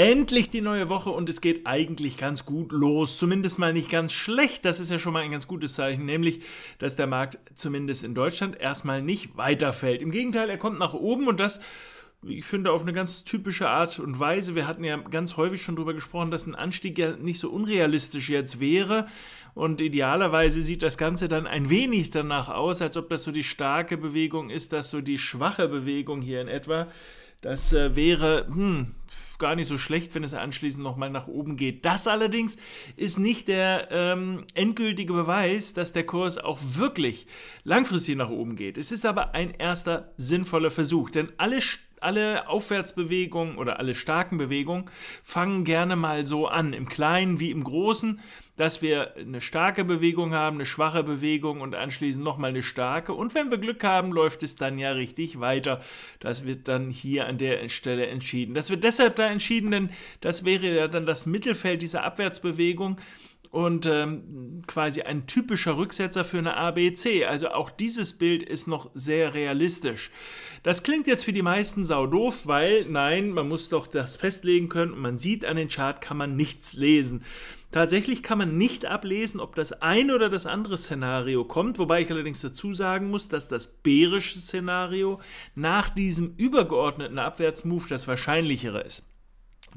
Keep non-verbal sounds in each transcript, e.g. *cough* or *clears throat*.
Endlich die neue Woche und es geht eigentlich ganz gut los. Zumindest mal nicht ganz schlecht. Das ist ja schon mal ein ganz gutes Zeichen, nämlich, dass der Markt zumindest in Deutschland erstmal nicht weiterfällt. Im Gegenteil, er kommt nach oben und das ich finde, auf eine ganz typische Art und Weise. Wir hatten ja ganz häufig schon darüber gesprochen, dass ein Anstieg ja nicht so unrealistisch jetzt wäre. Und idealerweise sieht das Ganze dann ein wenig danach aus, als ob das so die starke Bewegung ist, dass so die schwache Bewegung hier in etwa das äh, wäre hm, gar nicht so schlecht, wenn es anschließend nochmal nach oben geht. Das allerdings ist nicht der ähm, endgültige Beweis, dass der Kurs auch wirklich langfristig nach oben geht. Es ist aber ein erster sinnvoller Versuch, denn alle St alle Aufwärtsbewegungen oder alle starken Bewegungen fangen gerne mal so an, im Kleinen wie im Großen, dass wir eine starke Bewegung haben, eine schwache Bewegung und anschließend nochmal eine starke. Und wenn wir Glück haben, läuft es dann ja richtig weiter. Das wird dann hier an der Stelle entschieden. Das wird deshalb da entschieden, denn das wäre ja dann das Mittelfeld dieser Abwärtsbewegung und ähm, quasi ein typischer Rücksetzer für eine ABC. Also auch dieses Bild ist noch sehr realistisch. Das klingt jetzt für die meisten sau doof, weil nein, man muss doch das festlegen können und man sieht an den Chart kann man nichts lesen. Tatsächlich kann man nicht ablesen, ob das ein oder das andere Szenario kommt, wobei ich allerdings dazu sagen muss, dass das bärische Szenario nach diesem übergeordneten Abwärtsmove das wahrscheinlichere ist.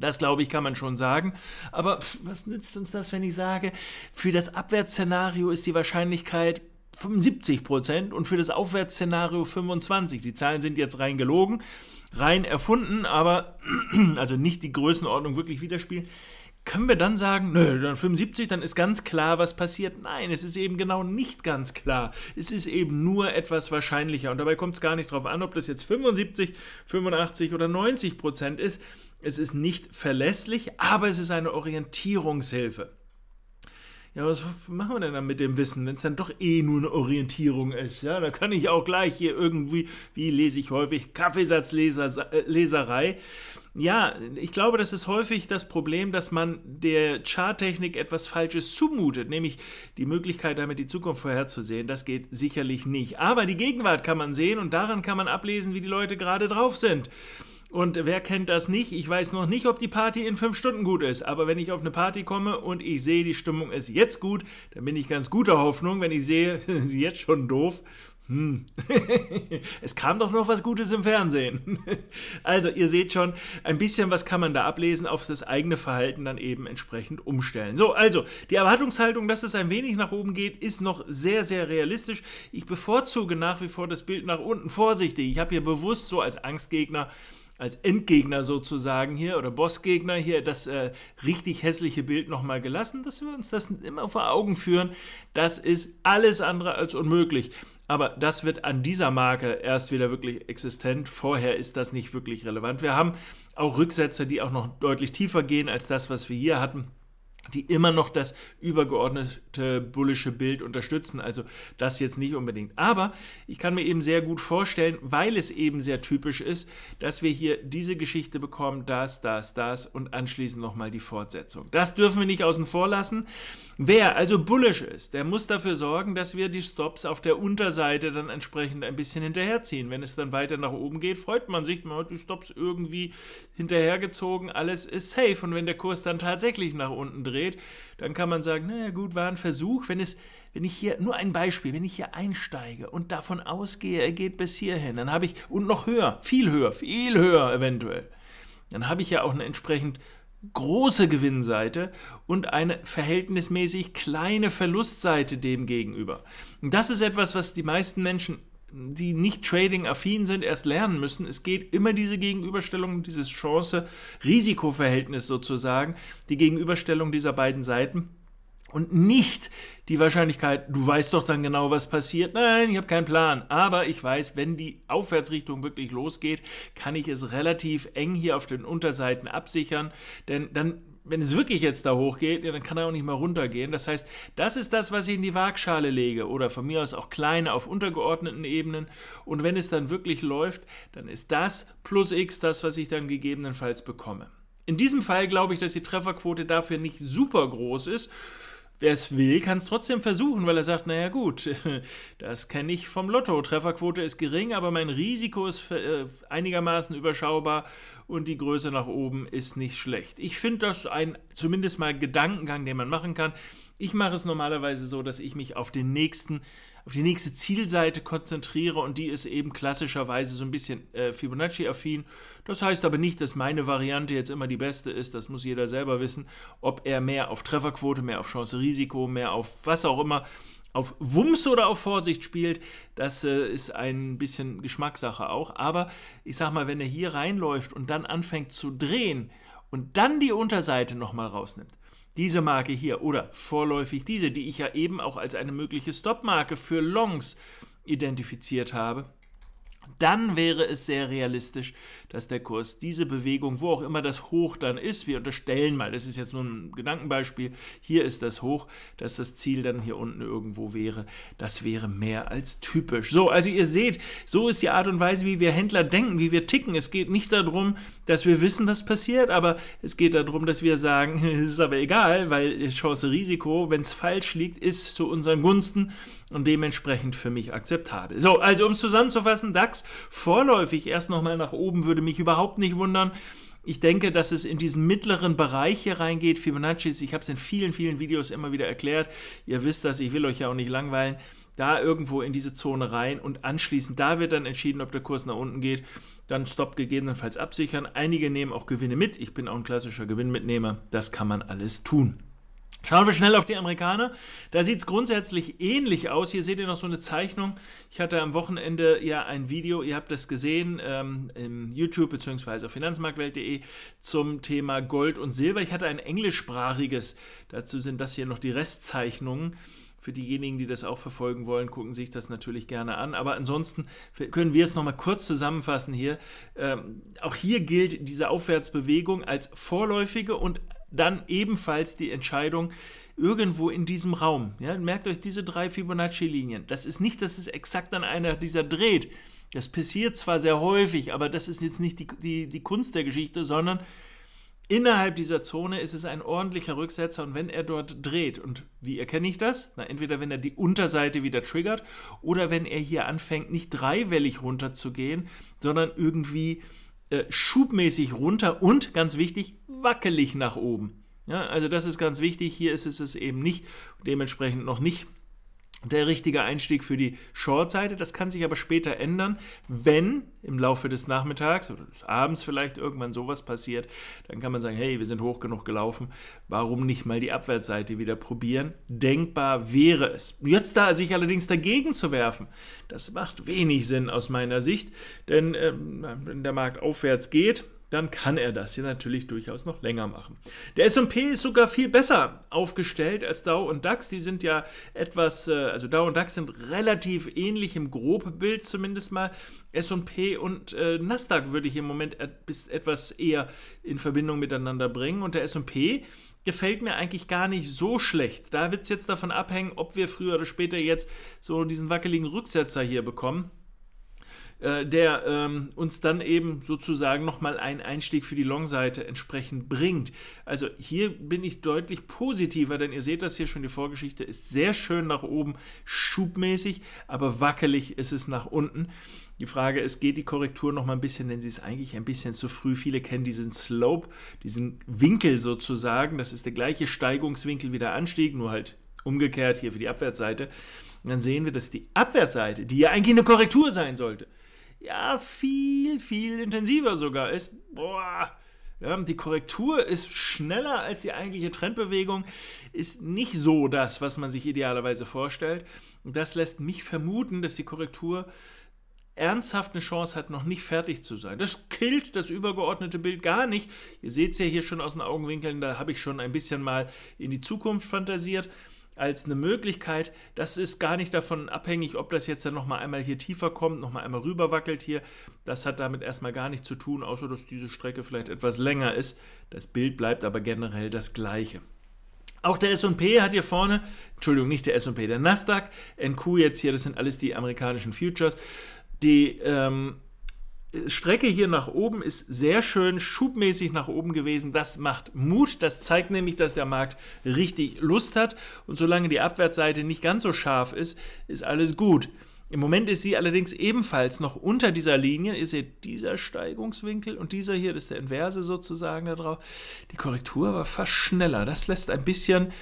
Das glaube ich, kann man schon sagen. Aber pff, was nützt uns das, wenn ich sage, für das Abwärtsszenario ist die Wahrscheinlichkeit 75 Prozent und für das Aufwärtsszenario 25. Die Zahlen sind jetzt rein gelogen, rein erfunden, aber *clears throat* also nicht die Größenordnung wirklich widerspiegeln. Können wir dann sagen, nö, dann 75, dann ist ganz klar, was passiert? Nein, es ist eben genau nicht ganz klar. Es ist eben nur etwas wahrscheinlicher. Und dabei kommt es gar nicht darauf an, ob das jetzt 75, 85 oder 90 Prozent ist es ist nicht verlässlich, aber es ist eine Orientierungshilfe. Ja, was machen wir denn dann mit dem Wissen, wenn es dann doch eh nur eine Orientierung ist? Ja, da kann ich auch gleich hier irgendwie, wie lese ich häufig, Kaffeesatzleserei. Äh, ja, ich glaube, das ist häufig das Problem, dass man der Charttechnik etwas Falsches zumutet, nämlich die Möglichkeit, damit die Zukunft vorherzusehen. Das geht sicherlich nicht. Aber die Gegenwart kann man sehen und daran kann man ablesen, wie die Leute gerade drauf sind. Und wer kennt das nicht? Ich weiß noch nicht, ob die Party in fünf Stunden gut ist. Aber wenn ich auf eine Party komme und ich sehe, die Stimmung ist jetzt gut, dann bin ich ganz guter Hoffnung. Wenn ich sehe, *laughs* sie ist jetzt schon doof, hm. *laughs* es kam doch noch was Gutes im Fernsehen. *laughs* also, ihr seht schon, ein bisschen was kann man da ablesen, auf das eigene Verhalten dann eben entsprechend umstellen. So, also, die Erwartungshaltung, dass es ein wenig nach oben geht, ist noch sehr, sehr realistisch. Ich bevorzuge nach wie vor das Bild nach unten. Vorsichtig, ich habe hier bewusst so als Angstgegner als Endgegner sozusagen hier oder Bossgegner hier das äh, richtig hässliche Bild nochmal gelassen, dass wir uns das immer vor Augen führen. Das ist alles andere als unmöglich. Aber das wird an dieser Marke erst wieder wirklich existent. Vorher ist das nicht wirklich relevant. Wir haben auch Rücksätze, die auch noch deutlich tiefer gehen als das, was wir hier hatten die immer noch das übergeordnete bullische Bild unterstützen. Also das jetzt nicht unbedingt. Aber ich kann mir eben sehr gut vorstellen, weil es eben sehr typisch ist, dass wir hier diese Geschichte bekommen, das, das, das und anschließend nochmal die Fortsetzung. Das dürfen wir nicht außen vor lassen. Wer also bullisch ist, der muss dafür sorgen, dass wir die Stops auf der Unterseite dann entsprechend ein bisschen hinterherziehen. Wenn es dann weiter nach oben geht, freut man sich, man hat die Stops irgendwie hinterhergezogen, alles ist safe. Und wenn der Kurs dann tatsächlich nach unten dreht, dreht, dann kann man sagen, naja gut, war ein Versuch. Wenn es, wenn ich hier, nur ein Beispiel, wenn ich hier einsteige und davon ausgehe, er geht bis hierhin, dann habe ich, und noch höher, viel höher, viel höher eventuell, dann habe ich ja auch eine entsprechend große Gewinnseite und eine verhältnismäßig kleine Verlustseite demgegenüber. Und das ist etwas, was die meisten Menschen die nicht trading-affin sind, erst lernen müssen. Es geht immer diese Gegenüberstellung, dieses Chance-Risikoverhältnis sozusagen, die Gegenüberstellung dieser beiden Seiten und nicht die Wahrscheinlichkeit, du weißt doch dann genau, was passiert. Nein, ich habe keinen Plan. Aber ich weiß, wenn die Aufwärtsrichtung wirklich losgeht, kann ich es relativ eng hier auf den Unterseiten absichern. Denn dann wenn es wirklich jetzt da hochgeht, ja, dann kann er auch nicht mehr runtergehen. Das heißt, das ist das, was ich in die Waagschale lege oder von mir aus auch kleine auf untergeordneten Ebenen. Und wenn es dann wirklich läuft, dann ist das plus x das, was ich dann gegebenenfalls bekomme. In diesem Fall glaube ich, dass die Trefferquote dafür nicht super groß ist wer es will, kann es trotzdem versuchen, weil er sagt, naja gut, *laughs* das kenne ich vom Lotto. Trefferquote ist gering, aber mein Risiko ist äh, einigermaßen überschaubar und die Größe nach oben ist nicht schlecht. Ich finde das ein zumindest mal Gedankengang, den man machen kann. Ich mache es normalerweise so, dass ich mich auf den nächsten auf die nächste Zielseite konzentriere und die ist eben klassischerweise so ein bisschen äh, Fibonacci-affin. Das heißt aber nicht, dass meine Variante jetzt immer die beste ist, das muss jeder selber wissen, ob er mehr auf Trefferquote, mehr auf Chance-Risiko, mehr auf was auch immer, auf Wumms oder auf Vorsicht spielt, das äh, ist ein bisschen Geschmackssache auch. Aber ich sag mal, wenn er hier reinläuft und dann anfängt zu drehen und dann die Unterseite nochmal rausnimmt, diese Marke hier oder vorläufig diese, die ich ja eben auch als eine mögliche Stop-Marke für Longs identifiziert habe, dann wäre es sehr realistisch, dass der Kurs diese Bewegung, wo auch immer das Hoch dann ist, wir unterstellen mal, das ist jetzt nur ein Gedankenbeispiel, hier ist das Hoch, dass das Ziel dann hier unten irgendwo wäre, das wäre mehr als typisch. So, also ihr seht, so ist die Art und Weise, wie wir Händler denken, wie wir ticken. Es geht nicht darum, dass wir wissen, was passiert, aber es geht darum, dass wir sagen, *laughs* es ist aber egal, weil Chance-Risiko, wenn es falsch liegt, ist zu unseren Gunsten und dementsprechend für mich akzeptabel. So, also um es zusammenzufassen, DAX vorläufig erst nochmal nach oben würde mich überhaupt nicht wundern. Ich denke, dass es in diesen mittleren Bereich hier reingeht. Fibonacci, ich habe es in vielen, vielen Videos immer wieder erklärt. Ihr wisst das, ich will euch ja auch nicht langweilen. Da irgendwo in diese Zone rein und anschließend, da wird dann entschieden, ob der Kurs nach unten geht. Dann Stop gegebenenfalls absichern. Einige nehmen auch Gewinne mit. Ich bin auch ein klassischer Gewinnmitnehmer. Das kann man alles tun. Schauen wir schnell auf die Amerikaner. Da sieht es grundsätzlich ähnlich aus. Hier seht ihr noch so eine Zeichnung. Ich hatte am Wochenende ja ein Video, ihr habt das gesehen, ähm, im YouTube bzw. auf finanzmarktwelt.de zum Thema Gold und Silber. Ich hatte ein englischsprachiges. Dazu sind das hier noch die Restzeichnungen. Für diejenigen, die das auch verfolgen wollen, gucken sich das natürlich gerne an. Aber ansonsten können wir es nochmal kurz zusammenfassen hier. Ähm, auch hier gilt diese Aufwärtsbewegung als vorläufige und dann ebenfalls die Entscheidung irgendwo in diesem Raum. Ja, merkt euch diese drei Fibonacci-Linien. Das ist nicht, dass es exakt an einer dieser dreht. Das passiert zwar sehr häufig, aber das ist jetzt nicht die, die, die Kunst der Geschichte, sondern innerhalb dieser Zone ist es ein ordentlicher Rücksetzer und wenn er dort dreht, und wie erkenne ich das? Na, entweder wenn er die Unterseite wieder triggert oder wenn er hier anfängt, nicht dreiwellig runterzugehen, sondern irgendwie äh, schubmäßig runter und ganz wichtig, wackelig nach oben. Ja, also das ist ganz wichtig. Hier ist es eben nicht, dementsprechend noch nicht der richtige Einstieg für die Short-Seite. Das kann sich aber später ändern, wenn im Laufe des Nachmittags oder des Abends vielleicht irgendwann sowas passiert. Dann kann man sagen, hey, wir sind hoch genug gelaufen, warum nicht mal die Abwärtsseite wieder probieren? Denkbar wäre es. Jetzt da sich allerdings dagegen zu werfen, das macht wenig Sinn aus meiner Sicht, denn ähm, wenn der Markt aufwärts geht, dann kann er das hier natürlich durchaus noch länger machen. Der S&P ist sogar viel besser aufgestellt als Dow und DAX. Die sind ja etwas, äh, also Dow und DAX sind relativ ähnlich im Grobbild zumindest mal. S&P und äh, Nasdaq würde ich im Moment bis etwas eher in Verbindung miteinander bringen. Und der S&P gefällt mir eigentlich gar nicht so schlecht. Da wird es jetzt davon abhängen, ob wir früher oder später jetzt so diesen wackeligen Rücksetzer hier bekommen. Äh, der ähm, uns dann eben sozusagen nochmal einen Einstieg für die Long-Seite entsprechend bringt. Also hier bin ich deutlich positiver, denn ihr seht das hier schon, die Vorgeschichte ist sehr schön nach oben, schubmäßig, aber wackelig ist es nach unten. Die Frage ist, geht die Korrektur nochmal ein bisschen, denn sie ist eigentlich ein bisschen zu früh. Viele kennen diesen Slope, diesen Winkel sozusagen. Das ist der gleiche Steigungswinkel wie der Anstieg, nur halt umgekehrt hier für die Abwärtsseite. Und dann sehen wir, dass die Abwärtsseite, die ja eigentlich eine Korrektur sein sollte, ja viel, viel intensiver sogar ist. Boah. Ja, die Korrektur ist schneller als die eigentliche Trendbewegung, ist nicht so das, was man sich idealerweise vorstellt. Und das lässt mich vermuten, dass die Korrektur ernsthaft eine Chance hat, noch nicht fertig zu sein. Das killt das übergeordnete Bild gar nicht. Ihr seht es ja hier schon aus den Augenwinkeln, da habe ich schon ein bisschen mal in die Zukunft fantasiert als eine Möglichkeit. Das ist gar nicht davon abhängig, ob das jetzt dann nochmal einmal hier tiefer kommt, nochmal einmal rüber wackelt hier. Das hat damit erstmal gar nichts zu tun, außer dass diese Strecke vielleicht etwas länger ist. Das Bild bleibt aber generell das gleiche. Auch der S&P hat hier vorne, Entschuldigung, nicht der S&P, der Nasdaq, NQ jetzt hier, das sind alles die amerikanischen Futures, die ähm, Strecke hier nach oben ist sehr schön schubmäßig nach oben gewesen. Das macht Mut. Das zeigt nämlich, dass der Markt richtig Lust hat. Und solange die Abwärtsseite nicht ganz so scharf ist, ist alles gut. Im Moment ist sie allerdings ebenfalls noch unter dieser Linie. Ihr seht, dieser Steigungswinkel und dieser hier, das ist der Inverse sozusagen da drauf. Die Korrektur war fast schneller. Das lässt ein bisschen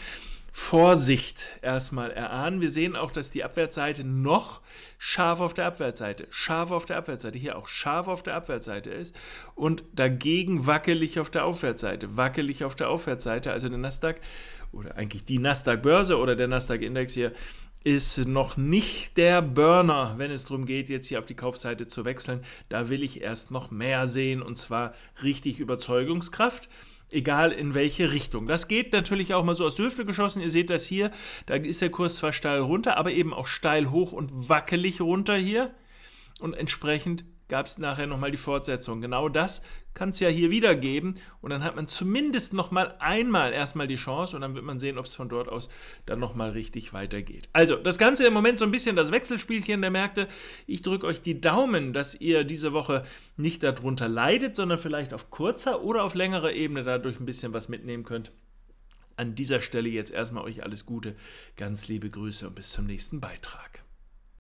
Vorsicht erstmal erahnen. Wir sehen auch, dass die Abwärtsseite noch scharf auf der Abwärtsseite, scharf auf der Abwärtsseite, hier auch scharf auf der Abwärtsseite ist und dagegen wackelig auf der Aufwärtsseite, wackelig auf der Aufwärtsseite. Also der Nasdaq oder eigentlich die Nasdaq-Börse oder der Nasdaq-Index hier ist noch nicht der Burner, wenn es darum geht, jetzt hier auf die Kaufseite zu wechseln. Da will ich erst noch mehr sehen und zwar richtig Überzeugungskraft egal in welche Richtung. Das geht natürlich auch mal so aus der Hüfte geschossen. Ihr seht das hier, da ist der Kurs zwar steil runter, aber eben auch steil hoch und wackelig runter hier und entsprechend gab es nachher nochmal die Fortsetzung. Genau das kann es ja hier wieder geben und dann hat man zumindest nochmal einmal erstmal die Chance und dann wird man sehen, ob es von dort aus dann nochmal richtig weitergeht. Also das Ganze im Moment so ein bisschen das Wechselspielchen der Märkte. Ich drücke euch die Daumen, dass ihr diese Woche nicht darunter leidet, sondern vielleicht auf kurzer oder auf längerer Ebene dadurch ein bisschen was mitnehmen könnt. An dieser Stelle jetzt erstmal euch alles Gute, ganz liebe Grüße und bis zum nächsten Beitrag.